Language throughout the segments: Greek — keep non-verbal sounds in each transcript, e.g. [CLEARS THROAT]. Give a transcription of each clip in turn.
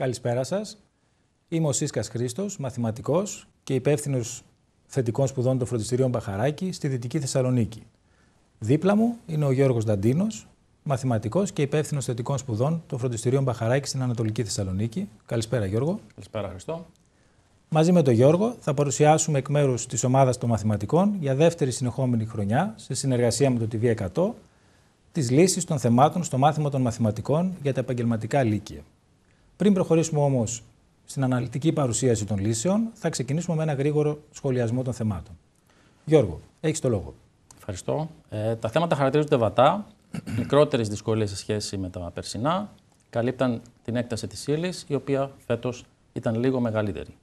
Καλησπέρα σας. Είμαι ο Σίσκα Χρήστος, μαθηματικός και υπεύθυνος θετικών σπουδών των φροντιστηρίων Μπαχαράκη στη Δυτική Θεσσαλονίκη. Δίπλα μου είναι ο Γιώργος Νταντίνος, μαθηματικός και υπεύθυνος θετικών σπουδών των φροντιστηρίων Μπαχαράκη στην Ανατολική Θεσσαλονίκη. Καλησπέρα, Γιώργο. Καλησπέρα, Χριστό. Μαζί με τον Γιώργο θα παρουσιάσουμε εκ μέρους της ομάδας των μαθηματικών για δεύτερη συνεχόμενη χρονιά, σε συνεργασία με το TV100, τις λύσεις των θεμάτων στο μάθημα των μαθηματικών για τα επαγγελματικά λύκεια. Πριν προχωρήσουμε όμως στην αναλυτική παρουσίαση των λύσεων, θα ξεκινήσουμε με ένα γρήγορο σχολιασμό των θεμάτων. Γιώργο, έχεις το λόγο. Ευχαριστώ. Ε, τα θέματα χαρακτηρίζονται βατά, [CLEARS THROAT] μικρότερες δυσκολίες σε σχέση με τα περσινά. Καλύπταν την έκταση της ύλης, η οποία φέτος ήταν λίγο μεγαλύτερη.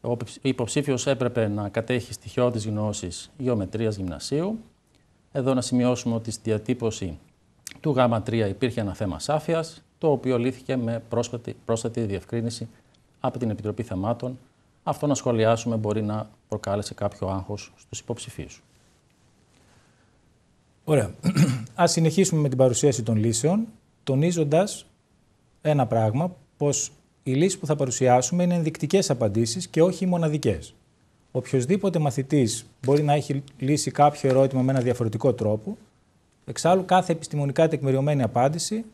Ο υποψήφιος έπρεπε να κατέχει στοιχειώδεις γνώσεις γεωμετρίας γυμνασίου. Εδώ να σημειώσουμε ότι στη διατύπωση του Γ3 υπήρχε ένα θέμα σάφιας, το οποίο λύθηκε με πρόσφατη, πρόσθετη διευκρίνηση από την Επιτροπή Θεμάτων. Αυτό να σχολιάσουμε μπορεί να προκάλεσε κάποιο άγχος στους υποψηφίους. Ωραία. [CLEARS THROAT] Ας συνεχίσουμε με την παρουσίαση των λύσεων, τονίζοντας ένα πράγμα, πως οι λύσεις που θα παρουσιάσουμε είναι ενδεικτικές απαντήσεις και όχι μοναδικές. Οποιοδήποτε μαθητής μπορεί να έχει λύσει κάποιο ερώτημα με ένα διαφορετικό τρόπο. Εξάλλου, κάθε επιστημονικά τεκμηριωμένη απάντηση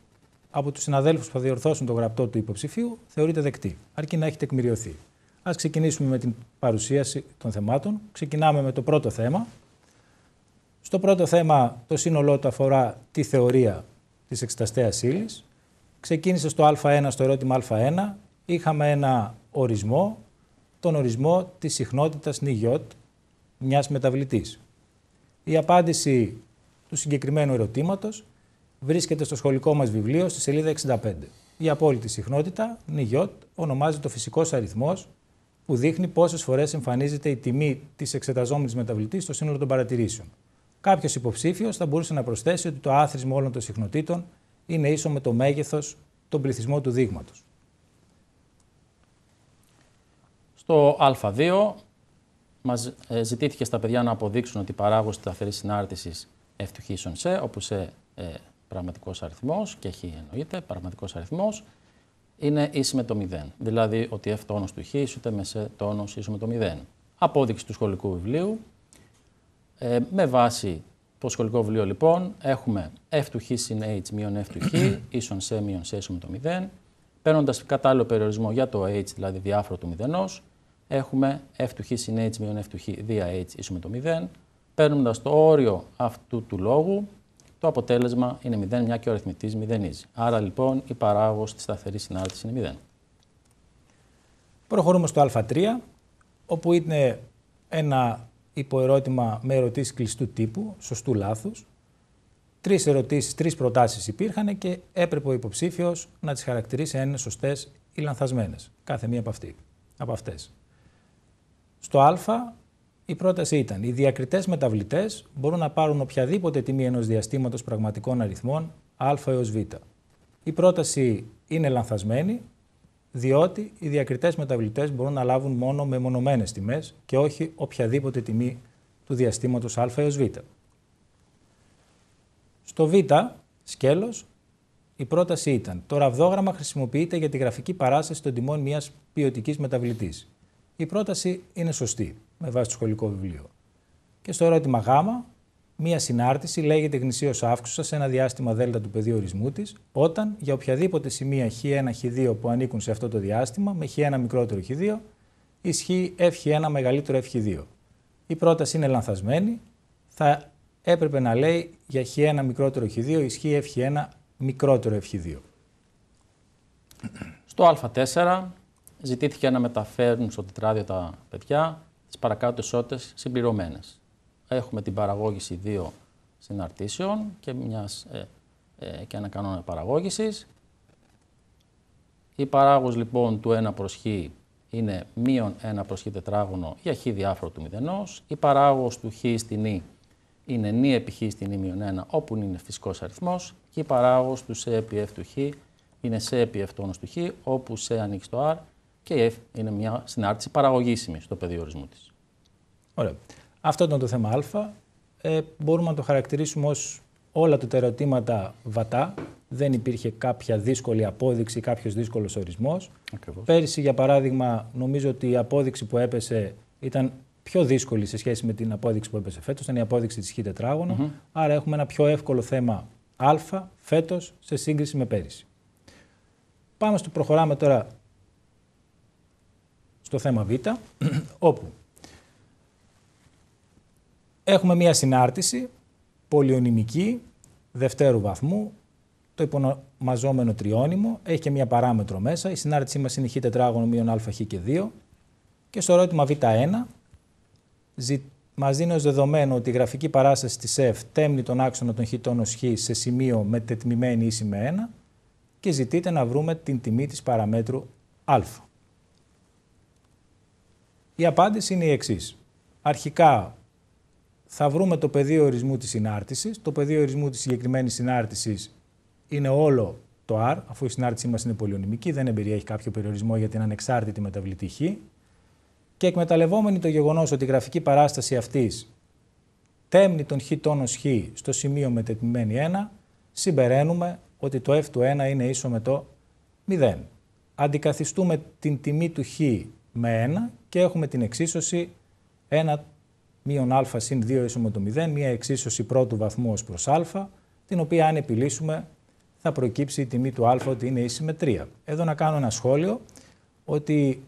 από τους συναδέλφους που θα διορθώσουν το γραπτό του υποψηφίου θεωρείται δεκτή, αρκεί να έχει τεκμηριωθεί. Ας ξεκινήσουμε με την παρουσίαση των θεμάτων. Ξεκινάμε με το πρώτο θέμα. Στο πρώτο θέμα, το σύνολό του αφορά τη θεωρία της εξεταστέα ύλης. Ξεκίνησε στο Α1, στο ερώτημα Α1. Είχαμε ένα ορισμό, τον ορισμό της συχνότητας νιγιότ μιας μεταβλητής. Η απάντηση του συγκεκριμένου ερωτήματος βρίσκεται στο σχολικό μας βιβλίο στη σελίδα 65. Η απόλυτη συχνότητα, νιγιότ, ονομάζεται ο φυσικός αριθμός που δείχνει πόσες φορές εμφανίζεται η τιμή της εξεταζόμενης μεταβλητής στο σύνολο των παρατηρήσεων. Κάποιος υποψήφιος θα μπορούσε να προσθέσει ότι το άθροισμα όλων των συχνοτήτων είναι ίσο με το μέγεθος, τον πληθυσμό του δείγματος. Στο Α2, μας ε, ζητήθηκε στα παιδιά να αποδείξουν ότι τη σταθερή συνάρτησης ευτυχής σε, όπου σε ε, πραγματικός αριθμός και χ εννοείται, πραγματικός αριθμός, είναι ίση με το 0. Δηλαδή ότι f τόνο του χ ισούται με σε τόνος ίσο με το 0. Απόδειξη του σχολικού βιβλίου. Ε, με βάση το σχολικό βιβλίο λοιπόν έχουμε f του χ συν h μείον f του χ [COUGHS] ίσον σε μείον σε ίσο με το 0. Παίρνοντας κατάλληλο περιορισμό για το h, δηλαδή διάφορο του 0, έχουμε f του χ συν h μείον f του χ δια h ίσο με το 0. Παίρνοντας το όριο αυτού του λόγου, το αποτέλεσμα είναι 0, μια και ο αριθμητής μηδενίζει. Άρα λοιπόν η παράγωση της σταθερής συνάρτησης είναι 0. Προχωρούμε στο Α3, όπου είναι ένα υποερώτημα με ερωτήσεις κλειστού τύπου, σωστού λάθους. Τρεις ερωτήσεις, τρεις προτάσεις υπήρχαν και έπρεπε ο υποψήφιος να τις χαρακτηρίσει αν είναι σωστές ή λανθασμένες. Κάθε μία από, αυτή, από αυτές. Στο α 3 οπου ειναι ενα υποερωτημα με ερωτησει κλειστου τυπου σωστου λαθου τρει ερωτησει τρει προτασει υπηρχαν και επρεπε ο υποψηφιο να τι χαρακτηρισει αν ειναι σωστε η λανθασμενε καθε μια απο απο αυτε στο α η πρόταση ήταν: Οι διακριτές μεταβλητές μπορούν να πάρουν οποιαδήποτε τιμή ενός διαστήματος πραγματικών αριθμών α έως β. Η πρόταση είναι λανθασμένη, διότι οι διακριτές μεταβλητές μπορούν να λάβουν μόνο μεμονωμένες τιμές και όχι οποιαδήποτε τιμή του διαστήματος α έως β. Στο β σκέλος, η πρόταση ήταν: Το ραβδόγραμμα χρησιμοποιείται για τη γραφική παράσταση των τιμών μιας ποιοτικής μεταβλητής η πρόταση είναι σωστή με βάση το σχολικό βιβλίο. Και στο ερώτημα Γ, μία συνάρτηση λέγεται γνησίως αύξουσας σε ένα διάστημα δέλτα του πεδίου ορισμού της, όταν για οποιαδήποτε σημεία χ1, χ2 που ανήκουν σε αυτό το διάστημα, με χ1 μικρότερο χ2, ισχύει φ1 μεγαλύτερο φ2. Η πρόταση είναι λανθασμένη. Θα έπρεπε να λέει για χ1 μικρότερο χ2 ισχύει φ1 μικρότερο φ2. Στο α4 ζητήθηκε να μεταφέρουν στο τετράδιο τα παιδιά τις παρακάτω ισότητες συμπληρωμένες. Έχουμε την παραγώγηση δύο συναρτήσεων και, μιας, ε, ε, και ένα κανόνα παραγώγησης. Η παράγωση λοιπόν του 1 προς χ είναι μείον 1 προς χ τετράγωνο για χ διάφορο του μηδενός. Η παράγωση του χ στην ι είναι νη επί χ στην ι μείον 1 όπου είναι φυσικός αριθμός. και η παράγωση του σε επί εφ του χ είναι σε επί εφ του χ όπου σε ανοίξει το r και η F είναι μια συνάρτηση παραγωγήσιμη στο πεδίο ορισμού της. Ωραία. Αυτό ήταν το θέμα Α. Ε, μπορούμε να το χαρακτηρίσουμε ως όλα τα ερωτήματα βατά. Δεν υπήρχε κάποια δύσκολη απόδειξη, κάποιος δύσκολος ορισμός. περυσι για παράδειγμα, νομίζω ότι η απόδειξη που έπεσε ήταν πιο δύσκολη σε σχέση με την απόδειξη που έπεσε φέτος. Ήταν η απόδειξη της Χ τετραγωνο Άρα, έχουμε ένα πιο εύκολο θέμα Α φέτος σε σύγκριση με πέρυσι. Πάμε στο προχωράμε τώρα στο θέμα Β, [CLEARS THROAT] όπου έχουμε μία συνάρτηση πολυονυμική δευτέρου βαθμού, το υπονομαζόμενο τριώνυμο, έχει και μία παράμετρο μέσα, η συνάρτησή μας είναι χ τετράγωνο μείον α, χ και 2 και στο ερώτημα Β1 μας δίνει ως δεδομένο ότι η γραφική παράσταση της f τέμνει τον άξονα των χ τόνος χ σε σημείο με τετμημένη ίση με 1 και ζητείται να βρούμε την τιμή της παραμέτρου α. Η απάντηση είναι η εξής. Αρχικά θα βρούμε το πεδίο ορισμού της συνάρτησης. Το πεδίο ορισμού της συγκεκριμένης συνάρτησης είναι όλο το R, αφού η συνάρτησή μας είναι πολυωνυμική, δεν εμπεριέχει κάποιο περιορισμό για την ανεξάρτητη μεταβλητή χ. Και εκμεταλλευόμενοι το γεγονός ότι η γραφική παράσταση αυτής τέμνει τον χ τόνος χ στο σημείο τετμημένη 1, συμπεραίνουμε ότι το f του 1 είναι ίσο με το 0. Αντικαθιστούμε την τιμή του χ με 1 και έχουμε την εξίσωση 1 μείον α συν 2 ίσο το 0, μια εξίσωση πρώτου βαθμού ως προς α, την οποία αν επιλύσουμε θα προκύψει η τιμή του α ότι είναι ίση με 3. Εδώ να κάνω ένα σχόλιο ότι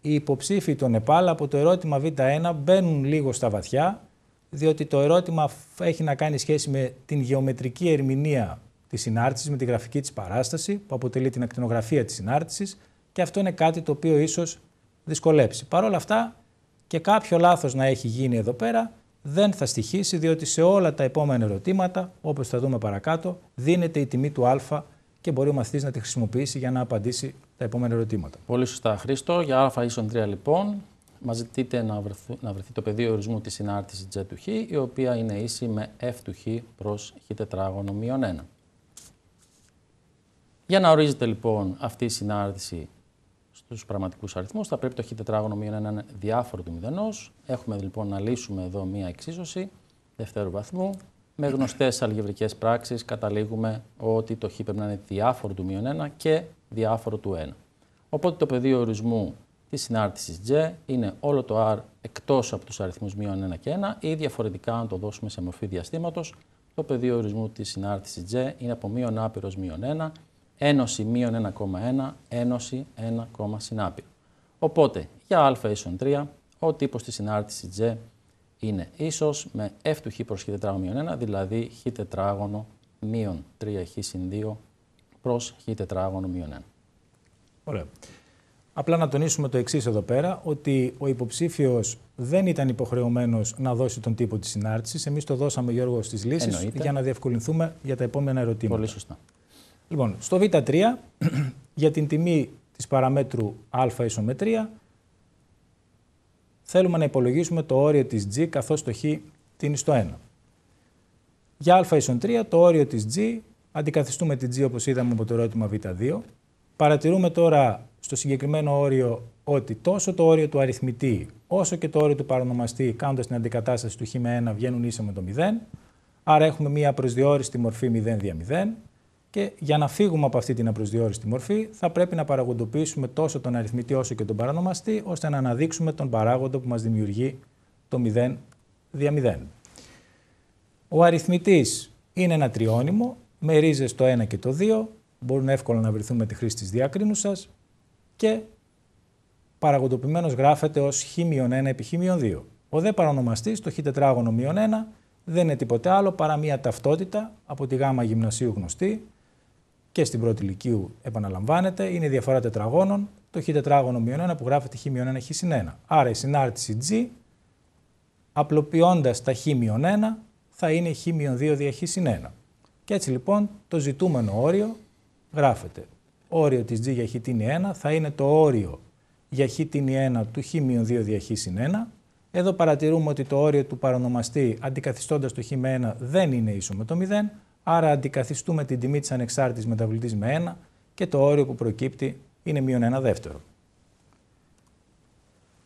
οι υποψήφοι των ΕΠΑΛ από το ερώτημα Β1 μπαίνουν λίγο στα βαθιά, διότι το ερώτημα έχει να κάνει σχέση με την γεωμετρική ερμηνεία της συνάρτησης, με τη γραφική της παράσταση, που αποτελεί την ακτινογραφία της συνάρτησης, και αυτό είναι κάτι το οποίο ίσως δυσκολέψει. Παρ' όλα αυτά και κάποιο λάθος να έχει γίνει εδώ πέρα δεν θα στοιχήσει διότι σε όλα τα επόμενα ερωτήματα, όπως θα δούμε παρακάτω, δίνεται η τιμή του α και μπορεί ο μαθητής να τη χρησιμοποιήσει για να απαντήσει τα επόμενα ερωτήματα. Πολύ σωστά Χρήστο. Για α ίσον 3 λοιπόν, μας ζητείτε να, να βρεθεί το πεδίο ορισμού της συνάρτησης J του Χ, η οποία είναι ίση με F του Χ προς Χ τετράγωνο μείον 1. Για να ορίζεται λοιπόν αυτή η συνάρτηση στους πραγματικούς αριθμούς θα πρέπει το χ τετράγωνο μείον να είναι διάφορο του μηδενός. Έχουμε λοιπόν να λύσουμε εδώ μία εξίσωση δευτέρου βαθμού. Με γνωστές αλγευρικές πράξεις καταλήγουμε ότι το χ πρέπει να είναι διάφορο του μείον 1 και διάφορο του 1. Οπότε το πεδίο ορισμού της συνάρτησης J είναι όλο το R εκτός από τους αριθμούς μείον 1 και 1 ή διαφορετικά, αν το δώσουμε σε μορφή διαστήματος, το πεδίο ορισμού της συνάρτησης J είναι από μείον άπειρος μείον 1 ένωση μείον 1,1, ένωση 1, συνάπη. Οπότε, για α ίσον 3, ο τύπος της συνάρτησης G είναι ίσως με f του χ δηλαδή προς χ τετράγωνο μείον 1, δηλαδή χ τετράγωνο μείον 3 χ συν 2 προς χ τετράγωνο μείον 1. Ωραία. Απλά να τονίσουμε το εξής εδώ πέρα, ότι ο υποψήφιος δεν ήταν υποχρεωμένος να δώσει τον τύπο της συνάρτησης. Εμείς το δώσαμε, Γιώργος, στις λύσεις για να διευκολυνθούμε για τα επόμενα ερωτήματα. Πολύ σωστά. Λοιπόν, στο Β3 [CLEARS THROAT] για την τιμή της παραμέτρου α ισομετρία θέλουμε να υπολογίσουμε το όριο της g καθώς το χ τίνει στο 1. Για α ίσον 3 το όριο της g αντικαθιστούμε την g όπως είδαμε από το ερώτημα β2. Παρατηρούμε τώρα στο συγκεκριμένο όριο ότι τόσο το όριο του αριθμητή όσο και το όριο του παρονομαστή κάνοντας την αντικατάσταση του χ με 1 βγαίνουν ίσα με το 0. Άρα έχουμε μία προσδιορίστη μορφή 0 δια 0. Και για να φύγουμε από αυτή την απροσδιόριστη μορφή, θα πρέπει να παραγοντοποιήσουμε τόσο τον αριθμητή όσο και τον παρανομαστή, ώστε να αναδείξουμε τον παράγοντα που μας δημιουργεί το 0 δια 0. Ο αριθμητής είναι ένα τριώνυμο με ρίζες το 1 και το 2, μπορούν εύκολα να βρεθούν με τη χρήση της διακρίνουσα και παραγοντοποιημένο γράφεται ως χ 1 επί χ 2. Ο δε παρανομαστής, το χ τετράγωνο 1, δεν είναι τίποτε άλλο παρά μία ταυτότητα από τη γάμα γυμνασίου γνωστή, και στην πρώτη ηλικίου επαναλαμβάνεται, είναι η διαφορά τετραγώνων, το χ τετράγωνο μειον 1 που γράφεται χ μειον 1 χ συν 1. Άρα η συνάρτηση G, απλοποιώντας τα χ μειον 1, θα είναι χ μειον 2 δια χ συν 1. Και έτσι λοιπόν το ζητούμενο όριο γράφεται. Όριο της G για χ τίνει 1 θα είναι το όριο για χ τίνει 1 του χ μειον 2 δια χ συν 1. Εδώ παρατηρούμε ότι το όριο του παρονομαστή αντικαθιστώντας το χ με 1 δεν είναι ίσο με το 0, Άρα αντικαθιστούμε την τιμή της ανεξάρτητης μεταβλητής με 1 και το όριο που προκύπτει είναι μείον 1 δεύτερο.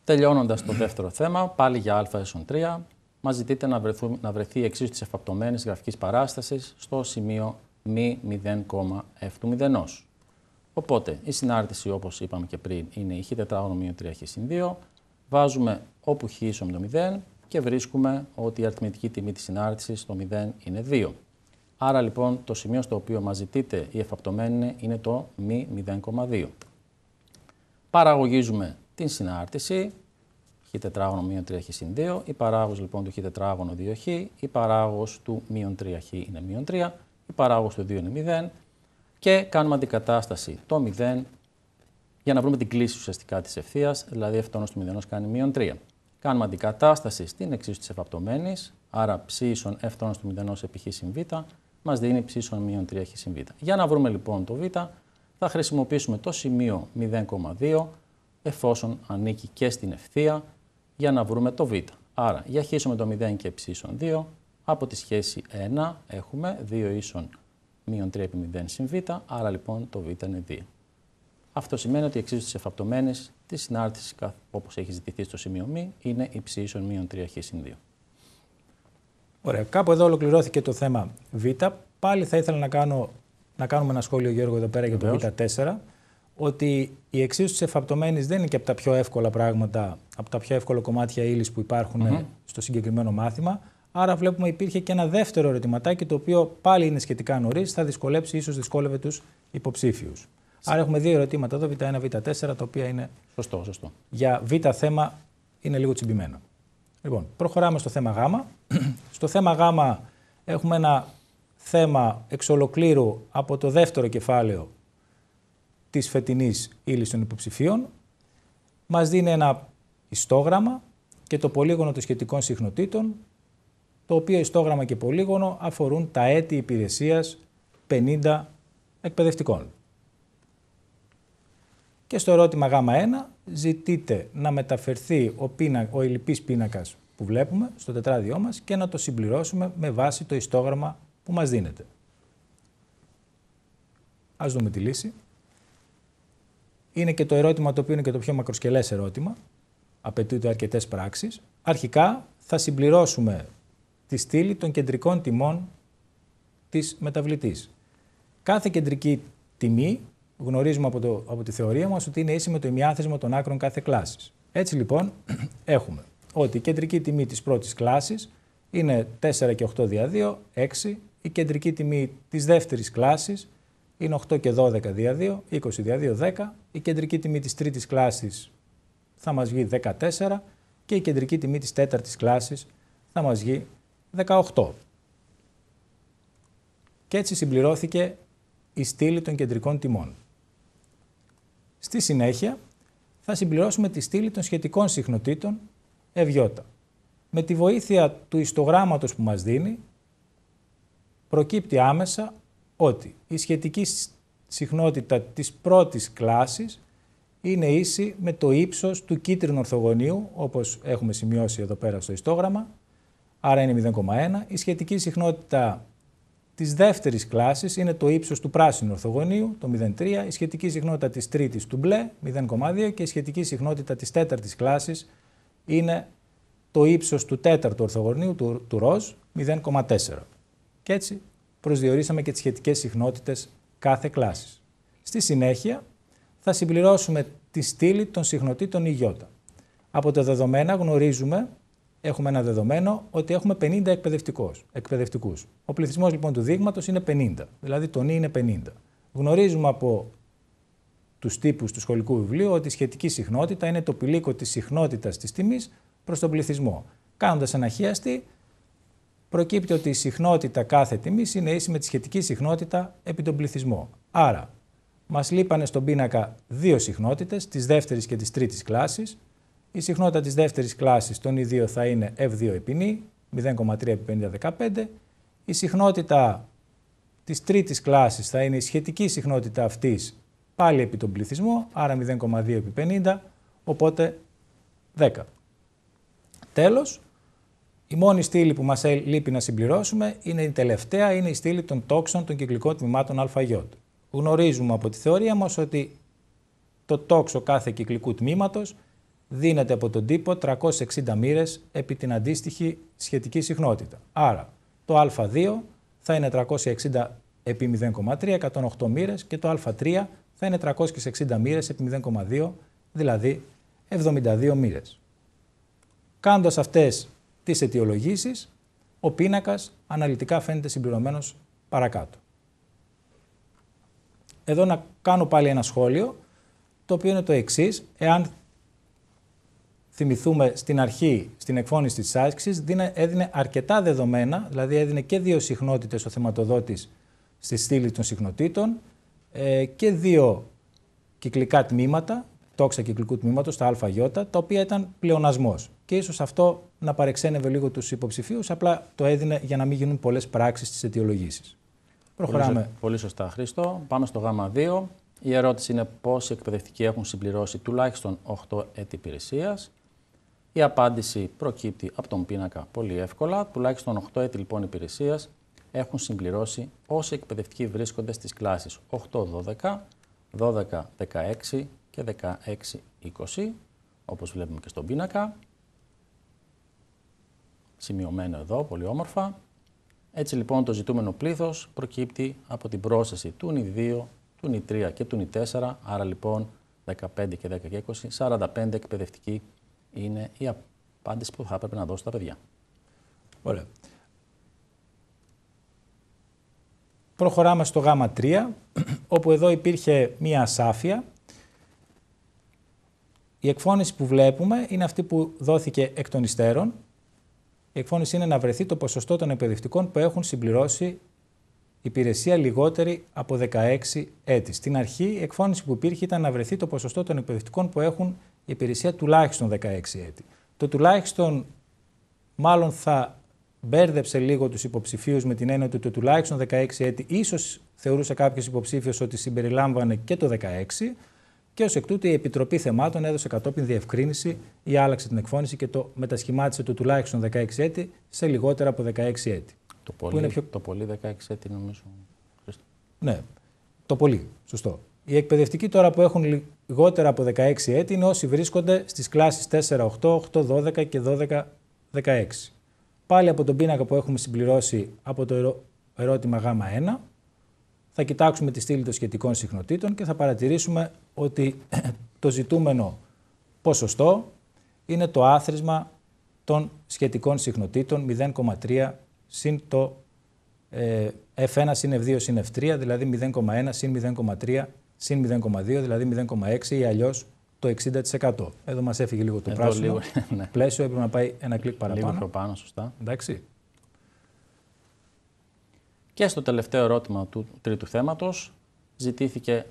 Τελειώνοντας το δεύτερο θέμα, πάλι για α3, μας ζητείτε να, βρεθού, να βρεθεί η εξίσου της εφαπτωμένης γραφικής παράστασης στο σημείο μη 0,f του 0. Οπότε η συνάρτηση, όπως είπαμε και πριν, είναι η χ τετράγωνο μείον 3 χ συν 2. Βάζουμε όπου χ ίσο με το 0 και βρίσκουμε ότι η αριθμητική τιμή της συνάρτησης στο 0 είναι 2. Άρα λοιπόν το σημείο στο οποίο μας ζητείτε η εφαπτωμένη είναι το μη 0,2. Παραγωγίζουμε την συνάρτηση, χ τετράγωνο μείον 3χ συν 2, η παράγωση λοιπόν του χ τετράγωνο 2χ, η παράγωση του μείον 3χ είναι μείον 3, η παράγωση του 2 είναι 0 και κάνουμε αντικατάσταση το 0 για να βρούμε την κλίση ουσιαστικά της ευθείας, δηλαδή ευτόνο του 0 κάνει μείον 3. Κάνουμε αντικατάσταση στην εξίσου της εφαπτωμένης, άρα ψ ίσον του 0 επί χ συν β μας δίνει ψήσον μείον 3 έχει συν β. Για να βρούμε λοιπόν το β, θα χρησιμοποιήσουμε το σημείο 0,2 εφόσον ανήκει και στην ευθεία για να βρούμε το β. Άρα, για χ το 0 και ψ 2, από τη σχέση 1 έχουμε 2 ίσον μείον 3 επί 0 συν β, άρα λοιπόν το β είναι 2. Αυτό σημαίνει ότι η εξίσωση τη της συνάρτησης, όπως έχει ζητηθεί στο σημείο μη, είναι η ψ μείον 3 χ συν 2. Ωραία. Κάπου εδώ ολοκληρώθηκε το θέμα Β. Πάλι θα ήθελα να, κάνω, να κάνουμε ένα σχόλιο, Γιώργο, εδώ πέρα Βεβαίως. για το Β4. Ότι η εξίσωση της εφαπτωμένης δεν είναι και από τα πιο εύκολα πράγματα, από τα πιο εύκολα κομμάτια ύλης που υπάρχουν mm -hmm. στο συγκεκριμένο μάθημα. Άρα, βλέπουμε υπήρχε και ένα δεύτερο ερωτηματάκι, το οποίο πάλι είναι σχετικά νωρίς, θα δυσκολέψει, ίσως δυσκόλευε τους υποψήφιους. Άρα, έχουμε δύο ερωτήματα εδώ, Β1, Β4, τα οποία είναι. Σωστό, σωστό. Για Β θέμα είναι λίγο τσιμπημένα. Λοιπόν, προχωράμε στο θέμα Γ. [CLEARS THROAT] στο θέμα Γ έχουμε ένα θέμα εξ από το δεύτερο κεφάλαιο της φετινής ύλης των υποψηφίων. Μας δίνει ένα ιστόγραμμα και το πολύγωνο των σχετικών συχνοτήτων, το οποίο ιστόγραμμα και πολύγωνο αφορούν τα έτη υπηρεσίας 50 εκπαιδευτικών. Και στο ερώτημα Γ1 ζητείτε να μεταφερθεί ο, πίνα, ο πίνακας που βλέπουμε στο τετράδιό μας και να το συμπληρώσουμε με βάση το ιστόγραμμα που μας δίνεται. Ας δούμε τη λύση. Είναι και το ερώτημα το οποίο είναι και το πιο μακροσκελές ερώτημα. Απαιτούνται αρκετές πράξεις. Αρχικά θα συμπληρώσουμε τη στήλη των κεντρικών τιμών της μεταβλητής. Κάθε κεντρική τιμή γνωρίζουμε από, από τη θεωρία μας ότι είναι ίση με το ημιάθεσμα των άκρων κάθε κλάσης. Έτσι λοιπόν [CLEARS THROAT] έχουμε ότι η κεντρική τιμή της πρώτης κλάσης είναι 4 και 8 δια 2, 6. Η κεντρική τιμή της δεύτερης κλάσης είναι 8 και 12 δια 2, 20 δια 2, 10. Η κεντρική τιμή της τρίτης κλάσης θα μας βγει 14 και η κεντρική τιμή της τέταρτης κλάσης θα μας βγει 18. Και έτσι συμπληρώθηκε η στήλη των κεντρικών τιμών. Στη συνέχεια θα συμπληρώσουμε τη στήλη των σχετικών συχνοτήτων ευγιώτα. Με τη βοήθεια του ιστογράμματος που μας δίνει, προκύπτει άμεσα ότι η σχετική συχνότητα της πρώτης κλάσης είναι ίση με το ύψος του κίτρινου ορθογωνίου, όπως έχουμε σημειώσει εδώ πέρα στο ιστόγραμμα, άρα είναι 0,1. Η σχετική συχνότητα της δεύτερης κλάσης είναι το ύψος του πράσινου ορθογωνίου, το 0,3, η σχετική συχνότητα της τρίτης του μπλε, 0,2 και η σχετική συχνότητα της τέταρτης κλάσης είναι το ύψος του τέταρτου ορθογωνίου, του, του ροζ, 0,4. Και έτσι προσδιορίσαμε και τις σχετικές συχνότητες κάθε κλάσης. Στη συνέχεια θα συμπληρώσουμε τη στήλη των συχνοτήτων Ι. Από τα δεδομένα γνωρίζουμε έχουμε ένα δεδομένο ότι έχουμε 50 εκπαιδευτικούς. Ο πληθυσμός λοιπόν του δείγματος είναι 50, δηλαδή το νη είναι 50. Γνωρίζουμε από τους τύπους του σχολικού βιβλίου ότι η σχετική συχνότητα είναι το πηλίκο της συχνότητας της τιμής προς τον πληθυσμό. Κάνοντας ένα προκύπτει ότι η συχνότητα κάθε τιμής είναι ίση με τη σχετική συχνότητα επί τον πληθυσμό. Άρα, μας λείπανε στον πίνακα δύο συχνότητες, της δεύτερης και της τρίτης κλάσης, η συχνότητα της δεύτερης κλάσης των Ι2 θα είναι F2 επιπνή, 0,3 επί 50 15. Η συχνότητα της τρίτης κλάσης θα είναι η σχετική συχνότητα αυτής πάλι επί τον πληθυσμό, άρα 0,2 επί 50, οπότε 10. Τέλος, η μόνη στήλη που μας λείπει να συμπληρώσουμε είναι η τελευταία, είναι η στήλη των τόξων των κυκλικών τμήματων ΑΙ. Γνωρίζουμε από τη θεωρία μας ότι το τόξο κάθε κυκλικού τμήματος δίνεται από τον τύπο 360 μοίρες επί την αντίστοιχη σχετική συχνότητα. Άρα το α2 θα είναι 360 επί 0,3, 108 μοίρες και το α3 θα είναι 360 μοίρες επί 0,2, δηλαδή 72 μοίρες. Κάνοντας αυτές τις αιτιολογήσεις, ο πίνακας αναλυτικά φαίνεται συμπληρωμένος παρακάτω. Εδώ να κάνω πάλι ένα σχόλιο, το οποίο είναι το εξής, εάν θυμηθούμε στην αρχή, στην εκφώνηση της άσκησης, έδινε αρκετά δεδομένα, δηλαδή έδινε και δύο συχνότητες ο θεματοδότης στη στήλη των συχνοτήτων ε, και δύο κυκλικά τμήματα, τόξα κυκλικού τμήματος, τα ΑΙ, τα οποία ήταν πλεονασμός. Και ίσως αυτό να παρεξένευε λίγο τους υποψηφίους, απλά το έδινε για να μην γίνουν πολλές πράξεις στις αιτιολογήσεις. Προχωράμε. Πολύ, πολύ σωστά, Χρήστο. Πάμε στο γάμα 2. Η ερώτηση είναι πόσοι εκπαιδευτικοί έχουν συμπληρώσει τουλάχιστον 8 έτη υπηρεσία. Η απάντηση προκύπτει από τον πίνακα πολύ εύκολα. Τουλάχιστον 8 έτη λοιπόν υπηρεσίας έχουν συμπληρώσει όσοι εκπαιδευτικοί βρίσκονται στις κλάσεις 8-12, 12-16 και 16-20, όπως βλέπουμε και στον πίνακα. Σημειωμένο εδώ, πολύ όμορφα. Έτσι λοιπόν το ζητούμενο πλήθος προκύπτει από την πρόσθεση του νη2, του νη3 και του νη4, άρα λοιπόν 15 και 10 και 20, 45 εκπαιδευτικοί είναι η απάντηση που θα έπρεπε να δώσω στα παιδιά. Ωραία. Προχωράμε στο γάμα 3, όπου εδώ υπήρχε μία ασάφεια. Η εκφώνηση που βλέπουμε είναι αυτή που δόθηκε εκ των υστέρων. Η εκφώνηση είναι να βρεθεί το ποσοστό των εκπαιδευτικών που έχουν συμπληρώσει υπηρεσία λιγότερη από 16 έτη. Στην αρχή η εκφώνηση που υπήρχε ήταν να βρεθεί το ποσοστό των εκπαιδευτικών που έχουν η υπηρεσία τουλάχιστον 16 έτη. Το τουλάχιστον μάλλον θα μπέρδεψε λίγο τους υποψηφίους με την έννοια ότι το τουλάχιστον 16 έτη ίσως θεωρούσε κάποιος υποψήφιος ότι συμπεριλάμβανε και το 16. Και ως εκ τούτου η Επιτροπή Θεμάτων έδωσε κατόπιν διευκρίνηση ή άλλαξε την εκφώνηση και το μετασχημάτισε το τουλάχιστον 16 έτη σε λιγότερα από 16 έτη. Το πολύ, το πολύ 16 έτη νομίζω. Ναι, το πολύ, σωστό. Οι εκπαιδευτικοί τώρα που έχουν λιγότερα από 16 έτη είναι όσοι βρίσκονται στις κλάσεις 4-8, 8-12 και 12-16. Πάλι από τον πίνακα που έχουμε συμπληρώσει από το ερώτημα Γ1, θα κοιτάξουμε τη στήλη των σχετικών συχνοτήτων και θα παρατηρήσουμε ότι [CLEARS THROAT] το ζητούμενο ποσοστό είναι το άθροισμα των σχετικών συχνοτήτων 0,3 συν το F1 ε, συν F2 συν F3, δηλαδή 0,1 συν 0,3 συν 0,2, δηλαδή 0,6 ή αλλιώς το 60%. Εδώ μας έφυγε λίγο το Εδώ πράσινο. Λίγο, [LAUGHS] ναι. Πλαίσιο έπρεπε να πάει ένα κλικ παραπάνω. Λίγο προπάνω, σωστά. Εντάξει. Και στο τελευταίο ερώτημα του τρίτου θέματος. ζητήθηκε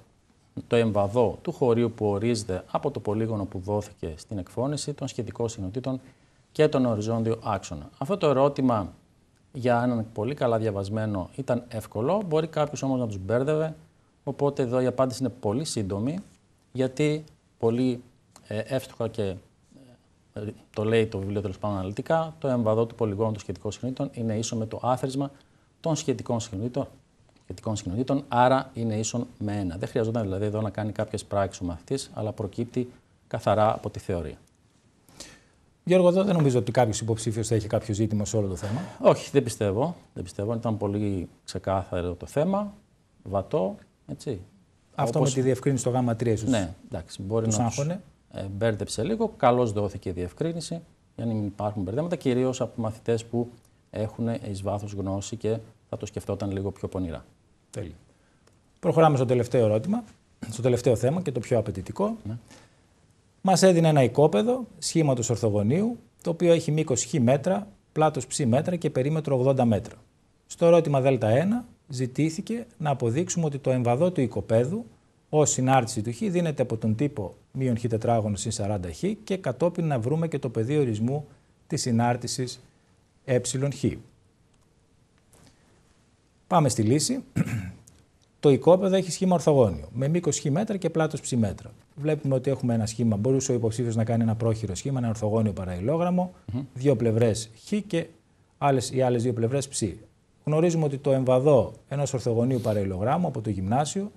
το εμβαδό του χωρίου που ορίζεται από το πολύγωνο που δόθηκε στην εκφώνηση των σχετικών συνοτήτων και τον οριζόντιο άξονα. Αυτό το ερώτημα για έναν πολύ καλά διαβασμένο ήταν εύκολο, μπορεί κάποιος όμως να τους μπέρδευε Οπότε εδώ η απάντηση είναι πολύ σύντομη, γιατί πολύ ε, εύστοχα και ε, το λέει το βιβλίο τέλος πάντων αναλυτικά, το εμβαδό του πολυγόνου των σχετικών συγκινήτων είναι ίσο με το άθροισμα των σχετικών συγκινήτων, σχετικών άρα είναι ίσον με ένα. Δεν χρειαζόταν δηλαδή εδώ να κάνει κάποιες πράξεις ο μαθητής, αλλά προκύπτει καθαρά από τη θεωρία. Γιώργο, εδώ δεν νομίζω ότι κάποιος υποψήφιος θα έχει κάποιο ζήτημα σε όλο το θέμα. Όχι, δεν πιστεύω. Δεν πιστεύω. Ήταν πολύ ξεκάθαρο το θέμα, βατό έτσι. Αυτό Όπως... με τη διευκρίνηση στο γάμα 3 ίσως. Ναι, εντάξει, μπορεί να τους ε, μπέρδεψε λίγο. Καλώς δόθηκε η διευκρίνηση για να μην υπάρχουν μπερδέματα, κυρίως από μαθητές που έχουν εις βάθος γνώση και θα το σκεφτόταν λίγο πιο πονηρά. Τέλεια. Προχωράμε στο τελευταίο ερώτημα, στο τελευταίο θέμα και το πιο απαιτητικό. Ναι. Μας έδινε ένα οικόπεδο σχήματο ορθογωνίου, το οποίο έχει μήκος χ μέτρα, πλάτος ψ μέτρα και περίμετρο 80 μέτρα. Στο ερωτημα ΔΕΛΤΑ Δ1 ζητήθηκε να αποδείξουμε ότι το εμβαδό του οικοπαίδου ως συνάρτηση του χ δίνεται από τον τύπο μείον χ τετράγωνο συν 40 χ και κατόπιν να βρούμε και το πεδίο ορισμού της συνάρτησης ε Πάμε στη λύση. Το οικόπεδο έχει σχήμα ορθογώνιο, με μήκος χ μέτρα και πλάτος ψ μέτρα. Βλέπουμε ότι έχουμε ένα σχήμα. Μπορούσε ο υποψήφιος να κάνει ένα πρόχειρο σχήμα, ένα ορθογώνιο παραλληλόγραμμο, δύο πλευρές χ και άλλες, οι άλλες δύο πλευρές ψ γνωρίζουμε ότι το εμβαδό ενός ορθογωνίου παραλληλογράμμου από το γυμνάσιο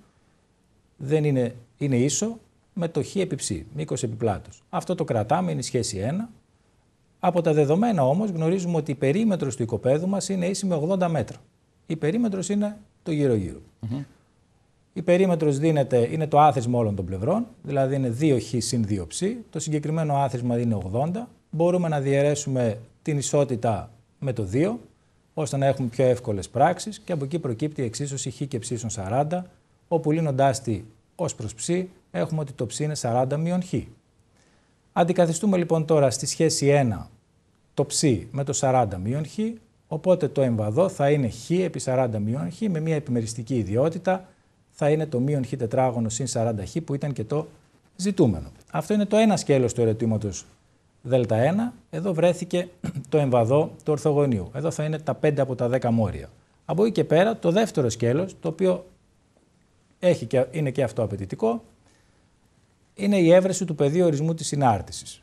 δεν είναι, είναι ίσο με το χ επί ψ, μήκος επιπλάτο. Αυτό το κρατάμε, είναι η σχέση 1. Από τα δεδομένα όμως γνωρίζουμε ότι η περίμετρος του οικοπαίδου μας είναι ίση με 80 μέτρα. Η περίμετρος είναι το γύρω-γύρω. Mm -hmm. Η περίμετρος δίνεται, είναι το άθροισμα όλων των πλευρών, δηλαδή είναι 2χ συν 2ψ. Το συγκεκριμένο άθροισμα είναι 80. Μπορούμε να διαιρέσουμε την ισότητα με το 2 ώστε να έχουμε πιο εύκολες πράξεις και από εκεί προκύπτει η εξίσωση χ και ψ 40, όπου λύνοντάς τη ως προς ψ, έχουμε ότι το ψ είναι 40 μείον χ. Αντικαθιστούμε λοιπόν τώρα στη σχέση 1 το ψ με το 40 μείον χ, οπότε το εμβαδό θα είναι χ επί 40 μείον χ με μια επιμεριστική ιδιότητα, θα είναι το μείον χ τετράγωνο συν 40 χ που ήταν και το ζητούμενο. Αυτό είναι το ένα σκέλος του ερωτήματος Δ1, εδώ βρέθηκε το εμβαδό του ορθογωνίου. Εδώ θα είναι τα 5 από τα 10 μόρια. Από εκεί και πέρα το δεύτερο σκέλος, το οποίο έχει και, είναι και αυτό απαιτητικό, είναι η έβρεση του πεδίου ορισμού της συνάρτησης.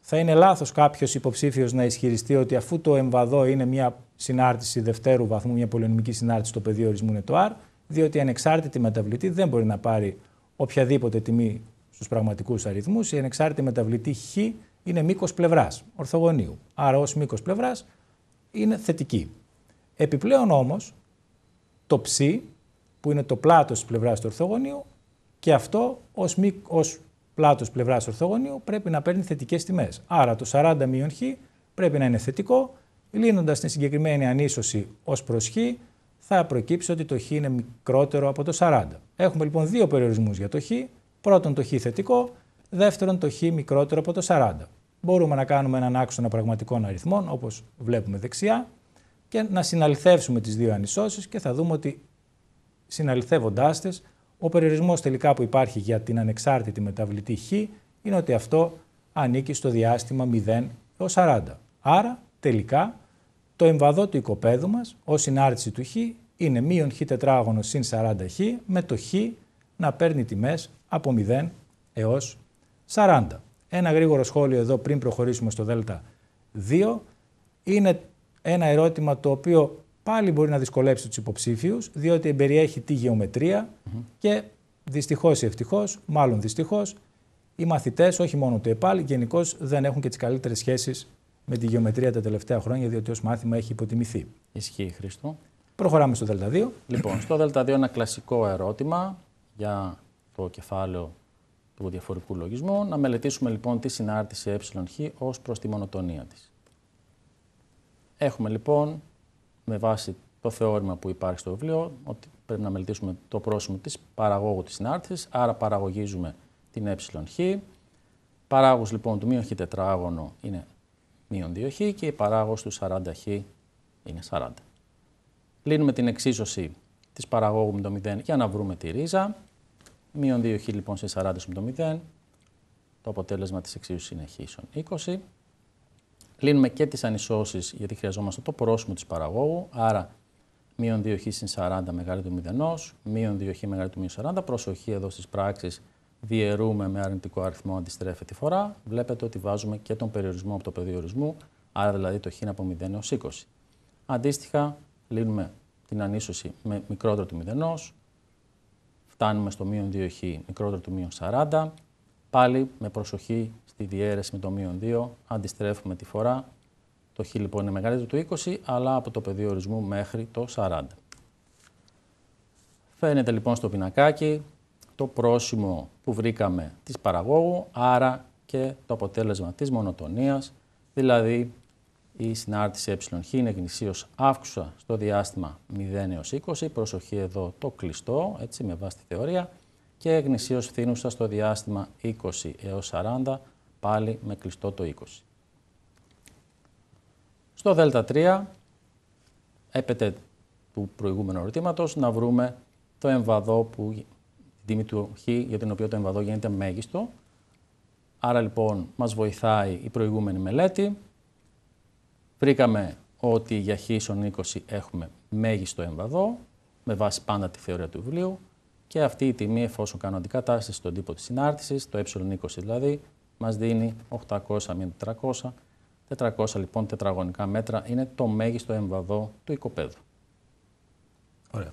Θα είναι λάθος κάποιος υποψήφιος να ισχυριστεί ότι αφού το εμβαδό είναι μια συνάρτηση δευτέρου βαθμού, μια πολυνομική συνάρτηση, το πεδίο ορισμού είναι το R, διότι ανεξάρτητη μεταβλητή δεν μπορεί να πάρει οποιαδήποτε τιμή στους πραγματικούς αριθμούς. Η ανεξάρτητη μεταβλητή χ είναι μήκος πλευράς, ορθογωνίου. Άρα, ως μήκος πλευράς είναι θετική. Επιπλέον όμως, το ψ, που είναι το πλάτος της πλευράς του ορθογωνίου, και αυτό ως πλάτος πλευράς ορθογωνίου πρέπει να παίρνει θετικές τιμές. Άρα, το 40 μείον χ πρέπει να είναι θετικό. Λύνοντας την συγκεκριμένη ανίσωση ως προς χ, θα προκύψει ότι το χ είναι μικρότερο από το 40. Έχουμε λοιπόν δύο περιορισμούς για το χ. Πρώτον, το χ θετικό δεύτερον το χ μικρότερο από το 40. Μπορούμε να κάνουμε έναν άξονα πραγματικών αριθμών, όπως βλέπουμε δεξιά, και να συναληθεύσουμε τις δύο ανισώσεις και θα δούμε ότι συναληθεύοντάς τις, ο περιορισμός τελικά που υπάρχει για την ανεξάρτητη μεταβλητή χ είναι ότι αυτό ανήκει στο διάστημα 0 έως 40. Άρα τελικά το εμβαδό του οικοπαίδου μας ως συνάρτηση του χ είναι μείον χ τετράγωνο συν 40 χ με το χ να παίρνει τιμές από 0 έως 40. 40. Ένα γρήγορο σχόλιο εδώ πριν προχωρήσουμε στο Δέλτα 2. Είναι ένα ερώτημα το οποίο πάλι μπορεί να δυσκολέψει τους υποψήφιους, διότι περιέχει τη γεωμετρία mm-hmm. και δυστυχώς ή ευτυχώς, μάλλον δυστυχώς, οι μαθητές, όχι μόνο του ΕΠΑΛ, γενικώς δεν έχουν και τις καλύτερες σχέσεις με τη γεωμετρία τα τελευταία χρόνια, διότι ως μάθημα έχει υποτιμηθεί. Ισχύει, Χρήστο. Προχωράμε στο ΔΕΛΤΑ 2. ειναι ενα ερωτημα το οποιο παλι μπορει να δυσκολεψει του υποψήφιου, διοτι περιεχει τη γεωμετρια και δυστυχώ, η ευτυχώ, μαλλον δυστυχώ, οι μαθητέ οχι μονο του επαλ γενικω δεν εχουν και τι καλύτερε σχέσει με τη γεωμετρια τα τελευταια χρονια διοτι ω μαθημα εχει υποτιμηθει ισχυει χρηστο προχωραμε στο ΔΕΛΤΑ 2 ένα κλασικό ερώτημα για το κεφάλαιο του διαφορικού λογισμού. Να μελετήσουμε λοιπόν τη συνάρτηση εΧ ως προς τη μονοτονία της. Έχουμε λοιπόν με βάση το θεώρημα που υπάρχει στο βιβλίο ότι πρέπει να μελετήσουμε το πρόσημο της παραγόγου της συνάρτησης, άρα παραγωγίζουμε την εΧ. Παράγος λοιπόν του μείον χ τετράγωνο είναι μείον 2χ και η παράγος του 40χ είναι 40. Λύνουμε την εξίσωση της παραγόγου με το 0 για να βρούμε τη ρίζα. Μείον 2χ λοιπόν σε 40 με το 0. Το αποτέλεσμα της εξίσωσης είναι χ 20. Λύνουμε και τις ανισώσεις γιατί χρειαζόμαστε το πρόσημο της παραγόγου. Άρα μείον 2χ συν 40 μεγάλη του 0, μείον 2χ μεγάλη του 40. Προσοχή εδώ στις πράξεις διαιρούμε με αρνητικό αριθμό αντιστρέφεται φορά. Βλέπετε ότι βάζουμε και τον περιορισμό από το πεδίο άρα δηλαδή το χ είναι από 0 έως 20. Αντίστοιχα λύνουμε την ανίσωση με μικρότερο του 0, φτάνουμε στο μείον 2χ μικρότερο του μείον 40. Πάλι με προσοχή στη διαίρεση με το μείον 2, αντιστρέφουμε τη φορά. Το χ λοιπόν είναι μεγαλύτερο του 20, αλλά από το πεδίο ορισμού μέχρι το 40. Φαίνεται λοιπόν στο πινακάκι το πρόσημο που βρήκαμε της παραγόγου, άρα και το αποτέλεσμα της μονοτονίας, δηλαδή η συνάρτηση εχ είναι γνησίως αύξουσα στο διάστημα 0 έως 20, προσοχή εδώ το κλειστό, έτσι με βάση τη θεωρία, και γνησίως φθήνουσα στο διάστημα 20 έως 40, πάλι με κλειστό το 20. Στο Δ3, έπεται του προηγούμενου ερωτήματος, να βρούμε το εμβαδό που, την τιμή του χ για την οποία το εμβαδό γίνεται μέγιστο. Άρα λοιπόν μας βοηθάει η προηγούμενη μελέτη, Βρήκαμε ότι για χισον 20 έχουμε μέγιστο εμβαδό, με βάση πάντα τη θεωρία του βιβλίου, και αυτή η τιμή, εφόσον κάνω αντικατάσταση στον τύπο της συνάρτησης, το ε20 δηλαδή, μας δίνει 800 με 400. 400 λοιπόν τετραγωνικά μέτρα είναι το μέγιστο εμβαδό του οικοπέδου. Ωραία.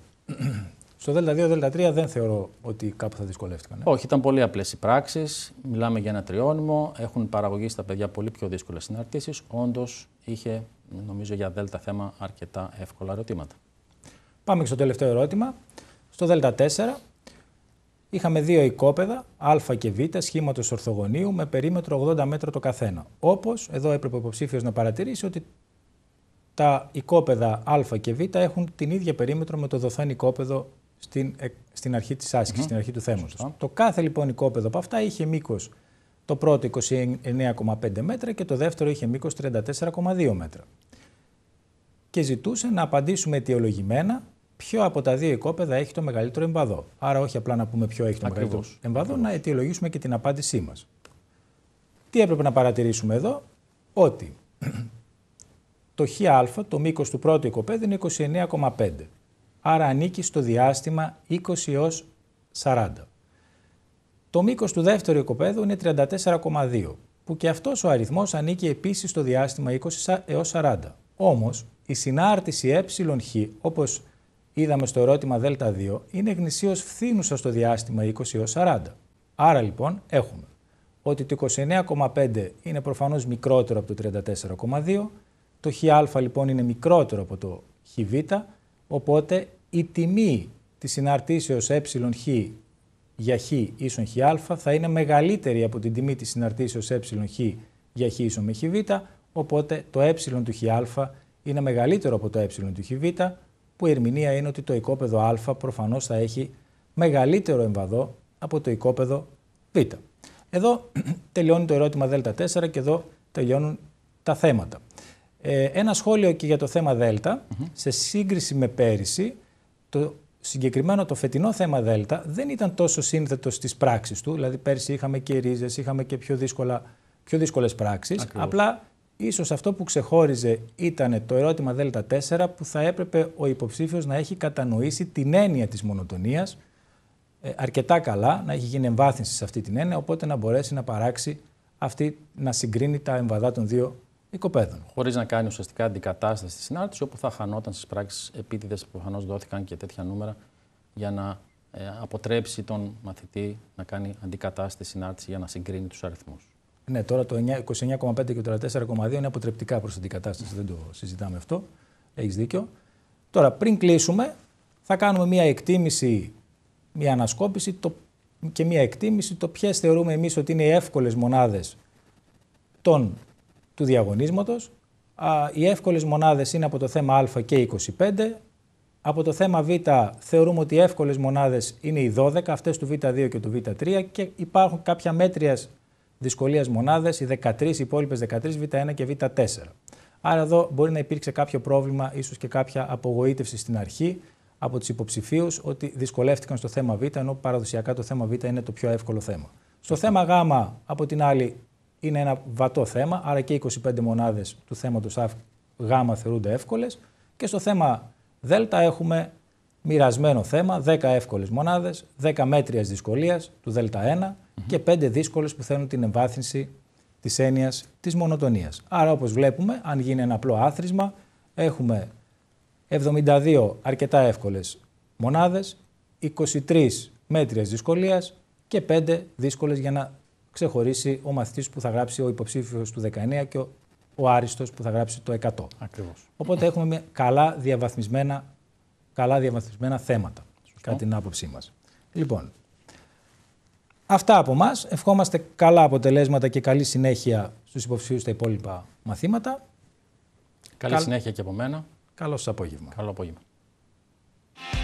Στο Δέλτα 2, Δέλτα 3 δεν θεωρώ ότι κάπου θα δυσκολεύτηκαν. Ε. Όχι, ήταν πολύ απλές οι πράξεις. Μιλάμε για ένα τριώνυμο. Έχουν παραγωγή στα παιδιά πολύ πιο δύσκολε συναρτήσεις. Όντως είχε, νομίζω, για Δέλτα θέμα αρκετά εύκολα ερωτήματα. Πάμε και στο τελευταίο ερώτημα. Στο Δέλτα 4 είχαμε δύο οικόπεδα, Α και Β, σχήματος ορθογωνίου με περίμετρο 80 μέτρα το καθένα. Όπως εδώ έπρεπε ο υποψήφιος να παρατηρήσει ότι τα οικόπεδα Α και Β έχουν την ίδια περίμετρο με το δοθέν οικόπεδο στην, στην αρχή της άσκησης, στην αρχή του θέματο. Το κάθε λοιπόν οικόπεδο από αυτά είχε μήκος το πρώτο 29,5 μέτρα και το δεύτερο είχε μήκος 34,2 μέτρα. Και ζητούσε να απαντήσουμε αιτιολογημένα ποιο από τα δύο οικόπεδα έχει το μεγαλύτερο εμβαδό. Άρα όχι απλά να πούμε ποιο έχει το Ακριβώς. μεγαλύτερο εμβαδό, να αιτιολογήσουμε και την απάντησή μας. Τι έπρεπε να παρατηρήσουμε εδώ, ότι [CLEARS THROAT] το ΧΑ, το μήκος του πρώτου οικοπέδου είναι 29,5 άρα ανήκει στο διάστημα 20 έως 40. Το μήκος του δεύτερου οικοπαίδου είναι 34,2, που και αυτός ο αριθμός ανήκει επίσης στο διάστημα 20 έως 40. Όμως, η συνάρτηση εχ, όπως είδαμε στο ερώτημα Δ2, είναι γνησίως φθήνουσα στο διάστημα 20 έως 40. Άρα λοιπόν έχουμε ότι το 29,5 είναι προφανώς μικρότερο από το 34,2, το χα λοιπόν είναι μικρότερο από το χβ, Οπότε η τιμή της συναρτήσεως εχ για χ ίσον χ α θα είναι μεγαλύτερη από την τιμή της συναρτήσεως εχ για χ ίσον με χ β, οπότε το ε του χ α είναι μεγαλύτερο από το ε του χ β, που η ερμηνεία είναι ότι το οικόπεδο α προφανώς θα έχει μεγαλύτερο εμβαδό από το οικόπεδο β. Εδώ [CLEARS THROAT] τελειώνει το ερώτημα Δ4 και εδώ τελειώνουν τα θέματα. Ε, ένα σχόλιο και για το θέμα ΔΕΛΤΑ. Σε σύγκριση με πέρυσι, το συγκεκριμένο το φετινό θέμα ΔΕΛΤΑ δεν ήταν τόσο σύνθετο στις πράξεις του. Δηλαδή, πέρυσι είχαμε και ρίζες, είχαμε και πιο, δύσκολα, πιο δύσκολες πράξεις. Απλά ίσως αυτό που ξεχώριζε ήταν το ερώτημα ΔΕΛΤΑ 4 που θα έπρεπε ο υποψήφιος να έχει κατανοήσει την έννοια της μονοτονίας ε, αρκετά καλά, να έχει γίνει εμβάθυνση σε αυτή την έννοια, οπότε να μπορέσει να παράξει αυτή, να συγκρίνει τα εμβαδά των δύο οικοπαίδων. Χωρίς να κάνει ουσιαστικά αντικατάσταση στη συνάρτηση, όπου θα χανόταν στις πράξεις επίτηδες που προφανώς δόθηκαν και τέτοια νούμερα για να ε, αποτρέψει τον μαθητή να κάνει αντικατάσταση συνάρτηση για να συγκρίνει τους αριθμούς. Ναι, τώρα το 29,5 και το 34,2 είναι αποτρεπτικά προς την αντικατάσταση, δεν το συζητάμε αυτό. Έχεις δίκιο. Τώρα, πριν κλείσουμε, θα κάνουμε μία εκτίμηση, μία ανασκόπηση το, και μία εκτίμηση το ποιες θεωρούμε εμείς ότι είναι οι εύκολες μονάδες των του διαγωνίσματος. Οι εύκολες μονάδες είναι από το θέμα α και 25. Από το θέμα β θεωρούμε ότι οι εύκολες μονάδες είναι οι 12, αυτές του β2 και του β3 και υπάρχουν κάποια μέτριας δυσκολίας μονάδες, οι 13, οι υπόλοιπες 13, β1 και β4. Άρα εδώ μπορεί να υπήρξε κάποιο πρόβλημα, ίσως και κάποια απογοήτευση στην αρχή από τους υποψηφίους ότι δυσκολεύτηκαν στο θέμα β, ενώ παραδοσιακά το θέμα β είναι το πιο εύκολο θέμα. Στο θέμα γ, από την άλλη, είναι ένα βατό θέμα, άρα και 25 μονάδες του θέματος γ θεωρούνται εύκολες και στο θέμα δ έχουμε μοιρασμένο θέμα, 10 εύκολες μονάδες, 10 μέτριας δυσκολίας του Δ1 και 5 δύσκολες που θέλουν την εμβάθυνση της έννοιας της μονοτονίας. Άρα όπως βλέπουμε, αν γίνει ένα απλό άθροισμα, έχουμε 72 αρκετά εύκολες μονάδες, 23 μέτριας δυσκολίας και 5 δύσκολες για να ξεχωρίσει ο μαθητής που θα γράψει ο υποψήφιος του 19 και ο, ο άριστος που θα γράψει το 100. Ακριβώς. Οπότε έχουμε μια καλά, διαβαθμισμένα, καλά διαβαθμισμένα θέματα, Σωστό. κατά την άποψή μας. Λοιπόν, αυτά από εμά. Ευχόμαστε καλά αποτελέσματα και καλή συνέχεια στους υποψηφίους στα υπόλοιπα μαθήματα. Καλή συνέχεια και από μένα. Καλό σας απόγευμα. Καλό απόγευμα.